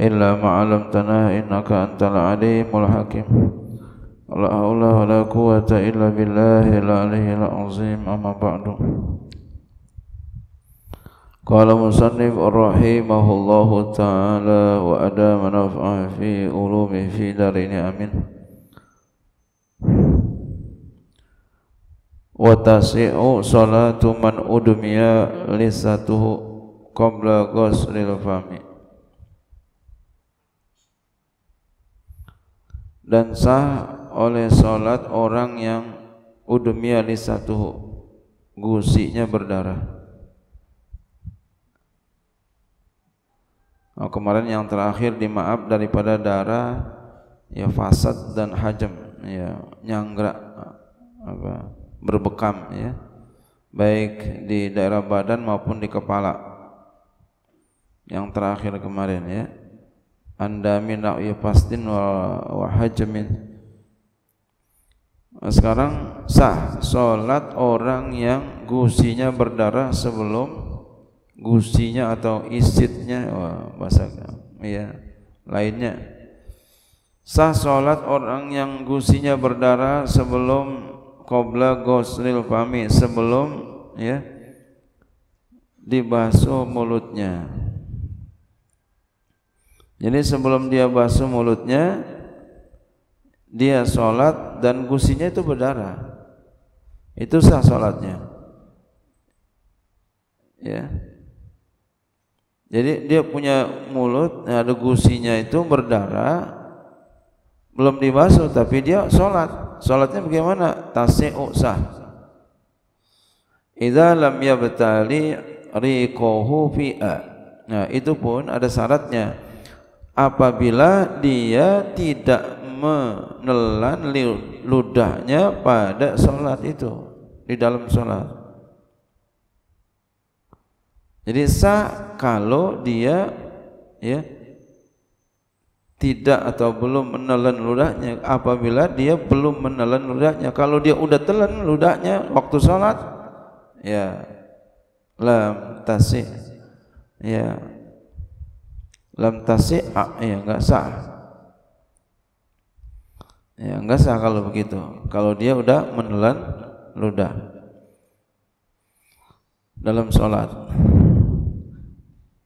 illa ma'alamtana innaka antal alimul hakim la haula wala quwata illa billahi la alihi la azim amma ba'du qala musannif ta'ala wa ada manaf'ah fi ulumi fi amin wa tasi'u salatu man udumiya lisatuhu qabla fami' dan sah oleh salat orang yang udmiya li satu gusinya berdarah. Oh, kemarin yang terakhir dimaaf daripada darah ya fasad dan hajam ya nyanggra apa berbekam ya baik di daerah badan maupun di kepala yang terakhir kemarin ya anda mina ya pastin wa, wa hajamin sekarang sah salat orang yang gusinya berdarah sebelum gusinya atau isitnya wah bahasa ya lainnya sah salat orang yang gusinya berdarah sebelum qabla gosril fami sebelum ya dibasuh mulutnya jadi sebelum dia basuh mulutnya, dia sholat dan gusinya itu berdarah. Itu sah sholatnya. Ya. Jadi dia punya mulut, ada gusinya itu berdarah, belum dibasuh tapi dia sholat. Sholatnya bagaimana? Tasi'u sah. Idza lam yabtali riqahu fi'a. Nah, itu pun ada syaratnya apabila dia tidak menelan ludahnya pada sholat itu di dalam sholat jadi sah kalau dia ya tidak atau belum menelan ludahnya apabila dia belum menelan ludahnya kalau dia udah telan ludahnya waktu sholat ya lam tasih ya lam tasi' ya enggak sah. Ya enggak sah kalau begitu. Kalau dia udah menelan ludah dalam sholat.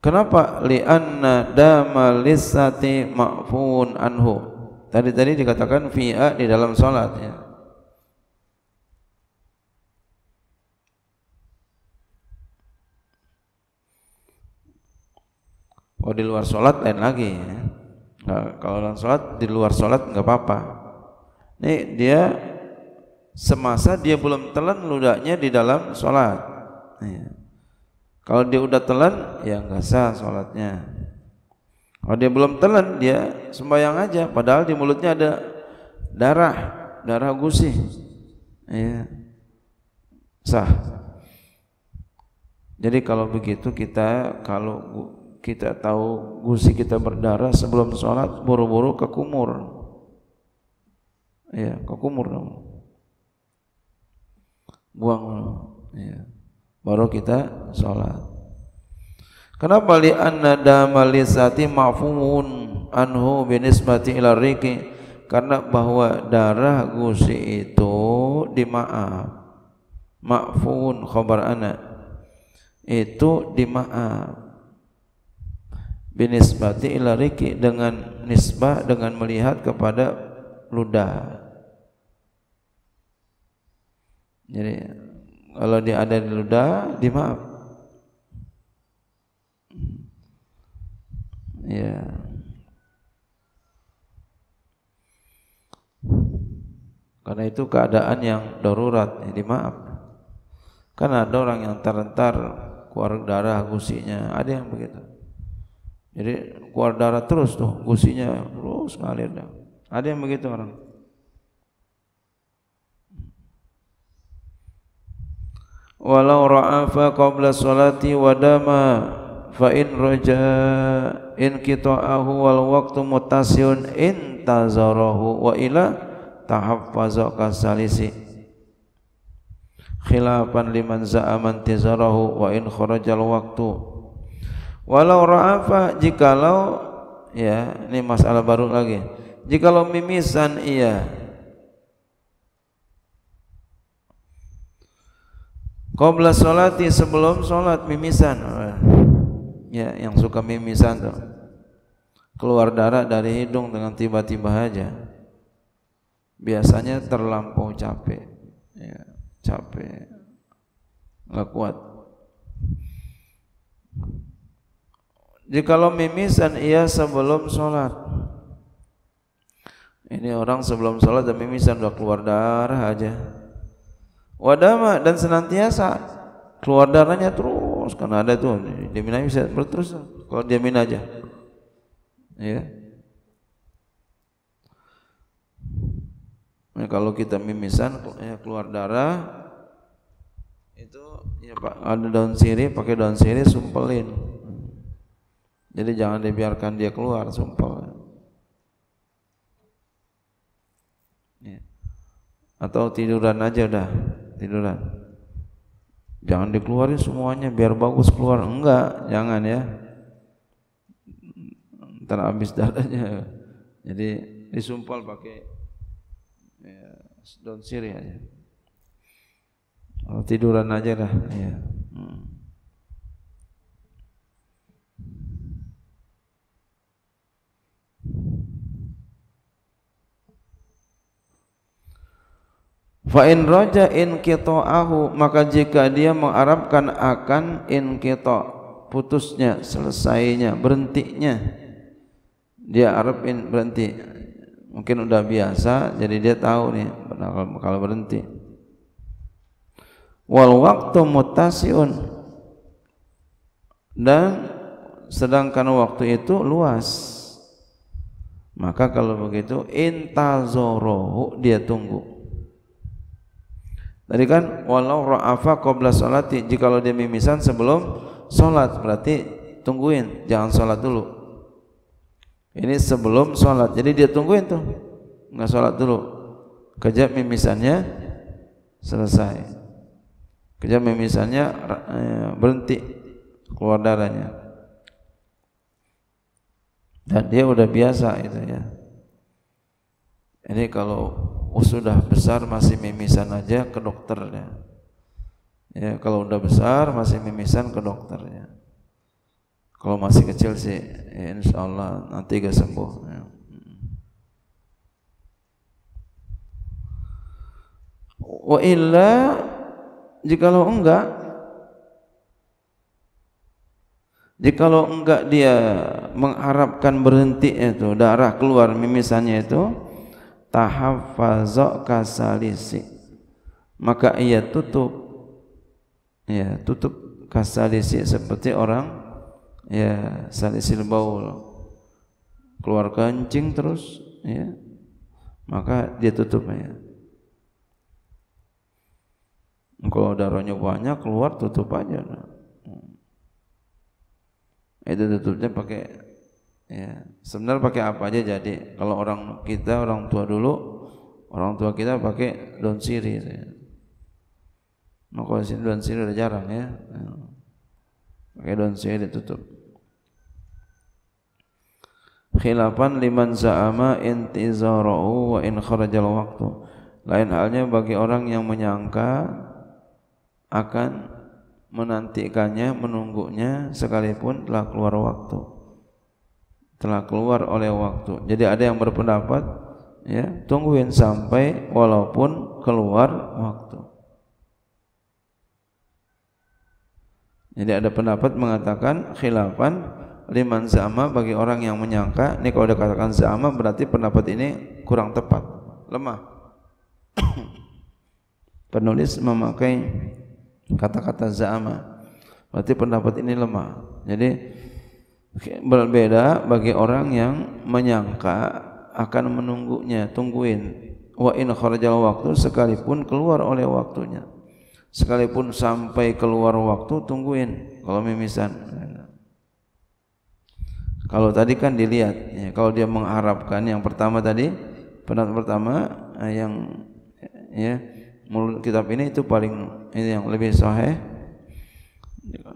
Kenapa li'anna dama lisati ma'fun anhu? Tadi tadi dikatakan fi'a di dalam sholat ya. Oh di luar sholat lain lagi ya. Nah, kalau dalam sholat di luar sholat nggak apa-apa. Nih dia semasa dia belum telan ludahnya di dalam sholat. Ya. Kalau dia udah telan ya nggak sah sholatnya. Kalau dia belum telan dia sembahyang aja. Padahal di mulutnya ada darah, darah gusi. Ya. Sah. Jadi kalau begitu kita kalau kita tahu gusi kita berdarah sebelum sholat buru-buru ke kumur ya ke kumur dong buang ya. baru kita sholat kenapa li anna dama lisati ma'fumun anhu binisbati ila riki karena bahwa darah gusi itu dimaaf ma'fun khabar anak itu dimaaf binisbati ila riki dengan nisbah dengan melihat kepada ludah jadi kalau dia ada di ludah dimaaf. maaf ya karena itu keadaan yang darurat jadi maaf karena ada orang yang terentar keluar darah gusinya ada yang begitu Jadi keluar darah terus tuh, gusinya terus ngalir dah. Ada yang begitu orang. Walau ra'afa qabla salati wadama fa in raja in qita'ahu wal waqtu mutasyun in wa ila tahaffaza kasalisi khilafan liman za'aman tazarahu wa in kharajal waqtu Walau ra'afa jikalau ya ini masalah baru lagi. Jikalau mimisan iya. Qabla solati sebelum solat mimisan. Ya yang suka mimisan tuh. Keluar darah dari hidung dengan tiba-tiba aja. Biasanya terlampau capek. Ya, capek. Nggak kuat. Jikalau mimisan ia sebelum sholat Ini orang sebelum sholat dan mimisan sudah keluar darah aja Wadama dan senantiasa keluar darahnya terus karena ada tuh dia aja bisa terus kalau diamin aja ya nah, kalau kita mimisan ya keluar darah itu ya pak ada daun sirih pakai daun sirih sumpelin jadi jangan dibiarkan dia keluar sumpel. Ya. Atau tiduran aja dah, tiduran. Jangan dikeluarin semuanya biar bagus keluar. Enggak, jangan ya. Ntar habis darahnya. Jadi disumpal pakai ya, daun sirih aja. Oh, tiduran aja dah. Ya. Hmm. Fa in raja qita'ahu maka jika dia mengharapkan akan qita putusnya, selesainya, berhentinya. Dia harapin berhenti. Mungkin udah biasa jadi dia tahu nih kalau berhenti. Wal waktu mutasiun dan sedangkan waktu itu luas. Maka kalau begitu intazorohu dia tunggu Tadi kan walau ra'afa qabla salati kalau dia mimisan sebelum salat berarti tungguin jangan salat dulu. Ini sebelum salat. Jadi dia tungguin tuh. Enggak salat dulu. Kejap mimisannya selesai. Kejap mimisannya eh, berhenti keluar darahnya. Dan dia udah biasa itu ya. Ini kalau sudah besar masih mimisan aja ke dokternya. Ya, kalau udah besar masih mimisan ke dokternya. Kalau masih kecil sih ya insya Allah nanti gak sembuh. Ya. Wa illa jikalau enggak jikalau enggak dia mengharapkan berhenti itu darah keluar mimisannya itu tahafazo kasalisi maka ia tutup ya tutup kasalisi seperti orang ya salisil baul keluar kencing terus ya maka dia tutupnya kalau darahnya banyak keluar tutup aja nah. itu tutupnya pakai Ya, sebenarnya pakai apa aja jadi. Kalau orang kita orang tua dulu, orang tua kita pakai daun sirih. Ya. Nah, kalau sini daun sirih udah jarang ya. ya. Pakai daun sirih ditutup. Khilafan liman za'ama intizara'u wa in kharajal waktu Lain halnya bagi orang yang menyangka akan menantikannya, menunggunya sekalipun telah keluar waktu telah keluar oleh waktu. Jadi ada yang berpendapat ya, tungguin sampai walaupun keluar waktu. Jadi ada pendapat mengatakan khilafan liman zama bagi orang yang menyangka ini kalau dikatakan zama berarti pendapat ini kurang tepat, lemah. Penulis memakai kata-kata zama. Berarti pendapat ini lemah. Jadi berbeda bagi orang yang menyangka akan menunggunya tungguin wa in kharajal waktu sekalipun keluar oleh waktunya sekalipun sampai keluar waktu tungguin kalau mimisan kalau tadi kan dilihat ya, kalau dia mengharapkan yang pertama tadi penat pertama eh, yang ya mulut kitab ini itu paling ini yang lebih sahih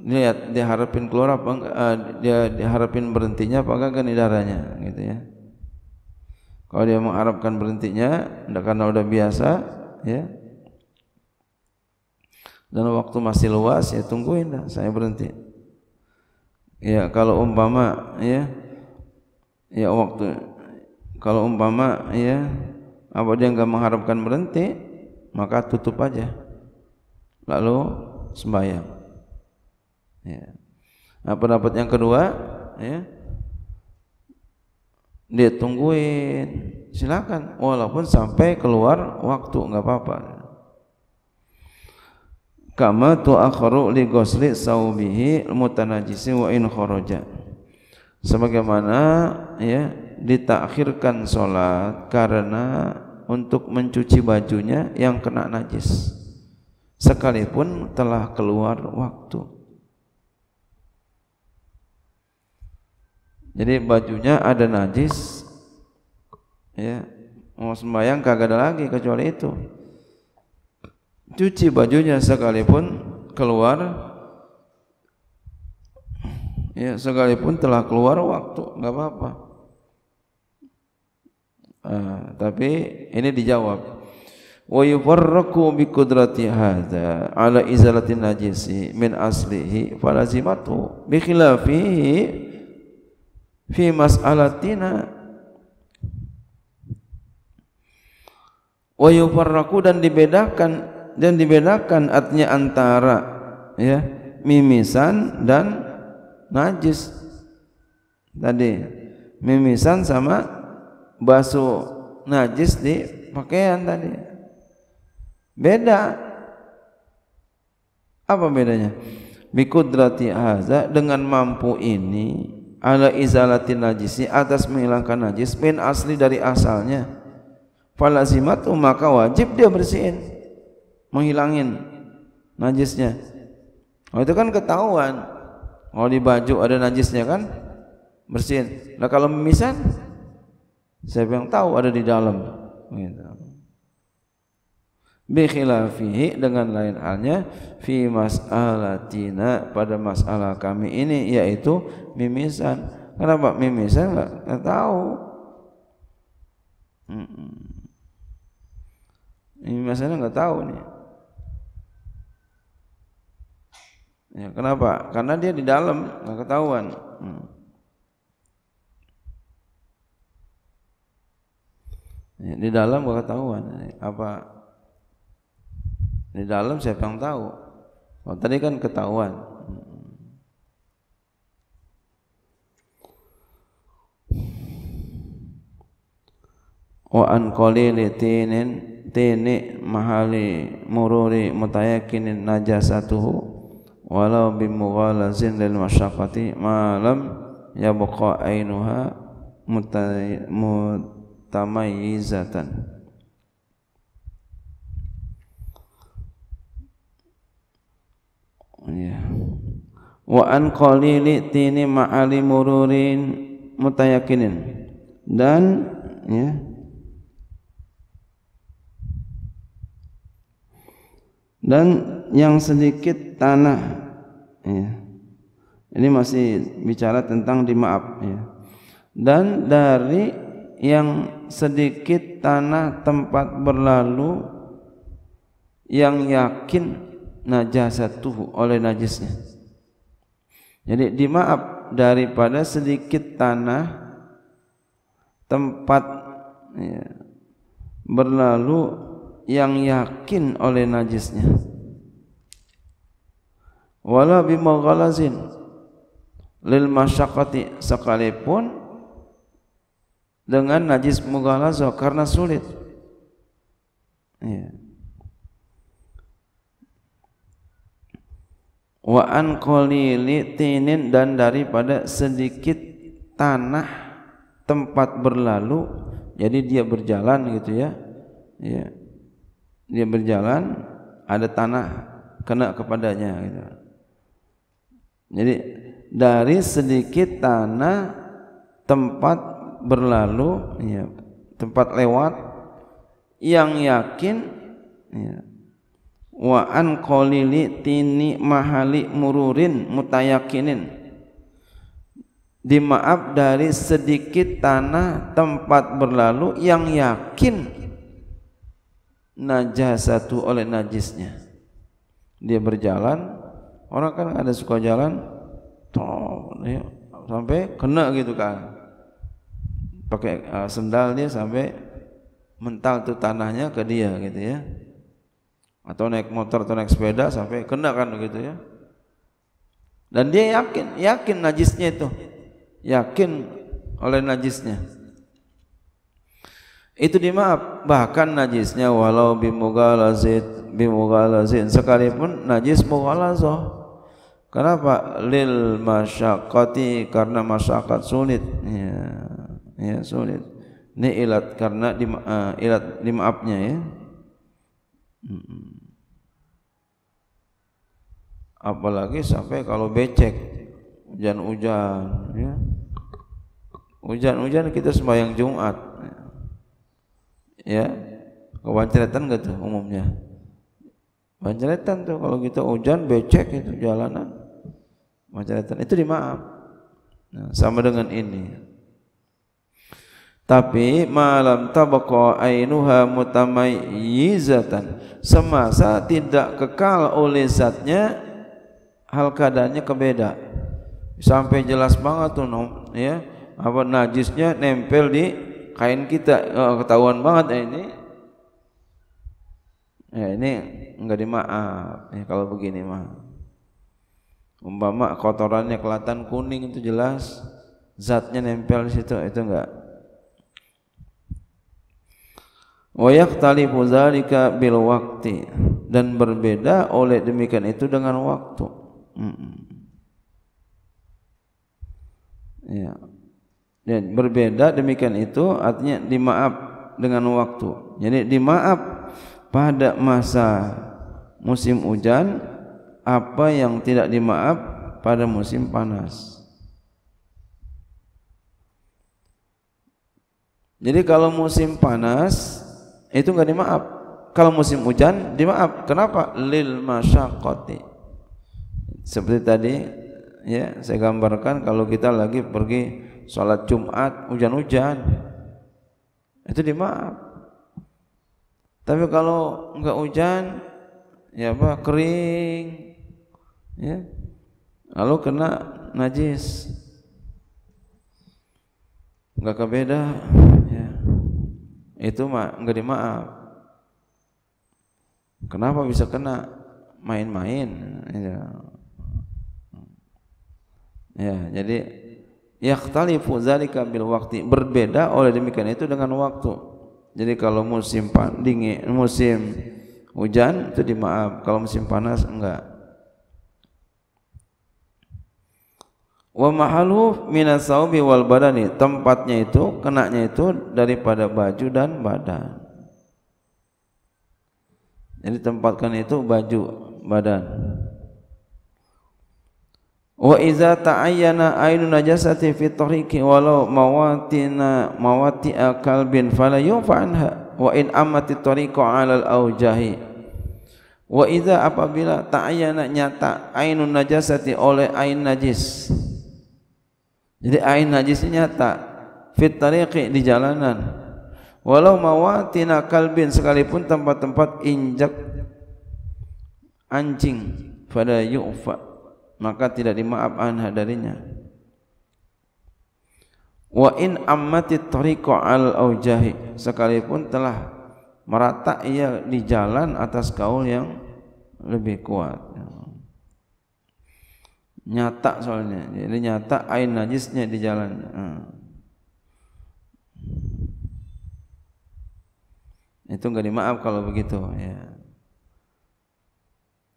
lihat diharapin keluar apa enggak uh, dia diharapin berhentinya apa enggak kan darahnya gitu ya kalau dia mengharapkan berhentinya karena udah biasa ya dan waktu masih luas ya tungguin dah saya berhenti ya kalau umpama ya ya waktu kalau umpama ya apa dia enggak mengharapkan berhenti maka tutup aja lalu sembahyang Ya. Nah, pendapat yang kedua, ya, dia tungguin, silakan, walaupun sampai keluar waktu enggak apa-apa. Kama akhru li ghusli saubihi mutanajisi wa in kharaja. Sebagaimana ya ditakhirkan salat karena untuk mencuci bajunya yang kena najis sekalipun telah keluar waktu. jadi bajunya ada najis ya mau sembahyang kagak ada lagi kecuali itu cuci bajunya sekalipun keluar ya sekalipun telah keluar waktu nggak apa-apa uh, tapi ini dijawab wa yufarraku bi qudrati hadza ala izalati najisi min aslihi falazimatu bi khilafihi fi mas'alatina wa yufarraku dan dibedakan dan dibedakan artinya antara ya mimisan dan najis tadi mimisan sama basuh najis di pakaian tadi beda apa bedanya bikudrati haza dengan mampu ini ala izalatin najisnya atas menghilangkan najis min asli dari asalnya falazimatu maka wajib dia bersihin menghilangin najisnya oh, itu kan ketahuan kalau di baju ada najisnya kan bersihin nah kalau memisan siapa yang tahu ada di dalam gitu bikhilafihi dengan lain halnya fi mas'alatina pada masalah kami ini yaitu mimisan kenapa mimisan nggak tahu ini mimisan nggak tahu nih ya kenapa karena dia di dalam nggak ketahuan hmm. Ya, di dalam enggak ketahuan apa di dalam siapa yang tahu? Kalau oh, tadi kan ketahuan. Wa an qalili tinin tini mahali mururi mutayakinin najasatuhu walau bimughalasin lil masyaqati malam yabqa ainuha mutamayyizatan ya wa an qalili tini ma'ali mururin mutayakinin dan ya dan yang sedikit tanah ya. ini masih bicara tentang dimaaf ya. dan dari yang sedikit tanah tempat berlalu yang yakin najasatuhu oleh najisnya. Jadi dimaaf daripada sedikit tanah tempat ya, berlalu yang yakin oleh najisnya. Wala bimaghalazin lil masyaqati sekalipun dengan najis mughalazah karena sulit. Ya. wa an qalili tinin dan daripada sedikit tanah tempat berlalu jadi dia berjalan gitu ya ya dia berjalan ada tanah kena kepadanya gitu. Jadi dari sedikit tanah tempat berlalu ya, tempat lewat yang yakin ya, wa an qalili tini mahali mururin mutayakinin dimaaf dari sedikit tanah tempat berlalu yang yakin najah satu oleh najisnya dia berjalan orang kan ada suka jalan toh sampai kena gitu kan pakai uh, sendal dia sampai mental tuh tanahnya ke dia gitu ya atau naik motor atau naik sepeda sampai kena kan begitu ya dan dia yakin yakin najisnya itu yakin oleh najisnya itu dimaaf bahkan najisnya walau bimugalazid bimugalazid sekalipun najis mughalazah kenapa lil masyakati karena masyakat sulit ya ya sulit ini ilat karena di uh, eh, ilat dimaafnya ya hmm apalagi sampai kalau becek hujan-hujan ya hujan-hujan kita sembahyang Jumat ya kebanceretan gitu umumnya banceretan tuh kalau kita gitu, hujan becek itu jalanan banceretan itu dimaaf nah, sama dengan ini tapi malam tabaqa ainuha mutamayyizatan semasa tidak kekal oleh zatnya hal keadaannya kebeda sampai jelas banget tuh nom ya apa najisnya nempel di kain kita oh, ketahuan banget ya ini ya ini enggak dimaaf ya kalau begini mah umpama kotorannya kelihatan kuning itu jelas zatnya nempel di situ itu enggak wa yaqtalifu zalika bil waqti dan berbeda oleh demikian itu dengan waktu Ya. berbeda demikian itu artinya dimaaf dengan waktu. Jadi dimaaf pada masa musim hujan apa yang tidak dimaaf pada musim panas. Jadi kalau musim panas itu enggak dimaaf. Kalau musim hujan dimaaf. Kenapa? Lil masyaqqati. Seperti tadi ya saya gambarkan kalau kita lagi pergi sholat Jumat hujan-hujan itu dimaaf. Tapi kalau enggak hujan ya apa kering ya lalu kena najis enggak kebeda ya itu mah enggak dimaaf kenapa bisa kena main-main ya. Ya, jadi yaqtalifu zalika bil waktu berbeda oleh demikian itu dengan waktu. Jadi kalau musim pan dingin, musim hujan itu dimaaf, kalau musim panas enggak. Wa mahalu min as-saubi wal badani, tempatnya itu, kenaknya itu daripada baju dan badan. Jadi tempatkan itu baju, badan. Wa iza ta'ayyana ainu najasati fi tariqi walau mawatina mawati kalbin fala yufa anha wa in amati tariqu 'alal aujahi Wa iza apabila ta'ayyana nyata ainu najasati oleh ain najis Jadi ain najis nyata fit tariqi di jalanan walau mawatina kalbin sekalipun tempat-tempat injak anjing pada yufa maka tidak dimaafkan hadarinya. Wa in ammati tariqa al aujahi sekalipun telah merata ia di jalan atas kaul yang lebih kuat. Nyata soalnya, jadi nyata ain najisnya di jalan. Hmm. Itu enggak dimaaf kalau begitu. Ya.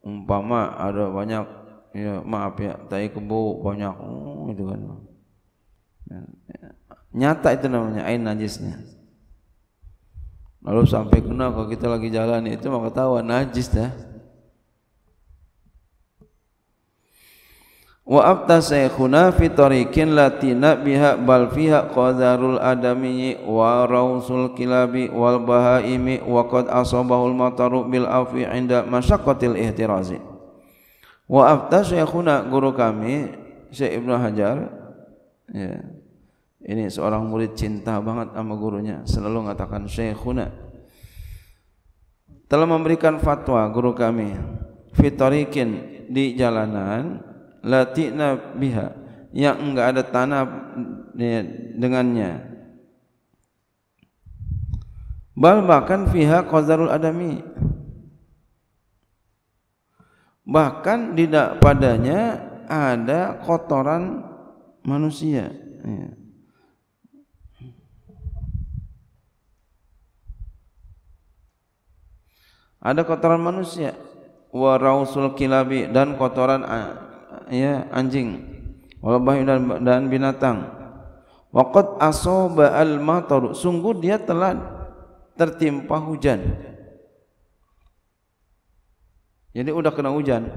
Umpama ada banyak ya maaf ya tai kebo banyak oh, itu kan ya, ya. nyata itu namanya ain najisnya lalu sampai kena kalau kita lagi jalan itu maka tahu najis dah Wa abta saykhuna fi tariqin latina biha bal fiha qadarul adami wa rausul kilabi wal bahaimi wa qad asabahul mataru bil afi inda masyaqqatil ihtirazi Wa afta syekhuna ya guru kami Syekh Ibn Hajar ya. Ini seorang murid cinta banget sama gurunya Selalu mengatakan syekhuna Telah memberikan fatwa guru kami Fitarikin di jalanan Latikna biha Yang enggak ada tanah ya, dengannya bahkan fiha qazarul Fiha qazarul adami bahkan tidak padanya ada kotoran manusia ya. ada kotoran manusia wa rausul kilabi dan kotoran ya anjing wal dan, binatang waqad asoba al sungguh dia telah tertimpa hujan jadi udah kena hujan.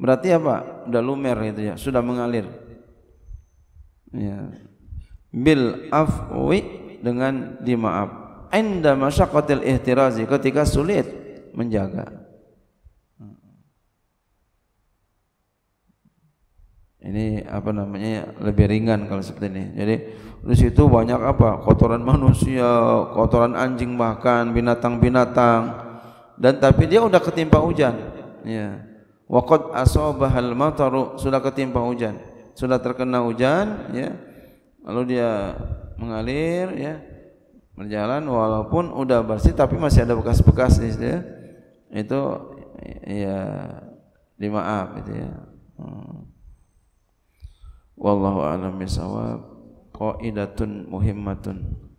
Berarti apa? Udah lumer itu ya, sudah mengalir. Ya. Bil afwi dengan dimaaf. masa masyaqatil ihtirazi ketika sulit menjaga. Ini apa namanya ya, lebih ringan kalau seperti ini. Jadi di situ banyak apa? Kotoran manusia, kotoran anjing bahkan binatang-binatang. Dan tapi dia udah ketimpa hujan ya waqad asabahal mataru sudah ketimpa hujan sudah terkena hujan ya lalu dia mengalir ya berjalan walaupun udah bersih tapi masih ada bekas-bekas di situ ya. itu ya dimaaf itu ya hmm. wallahu a'lam bisawab qaidatun muhimmatun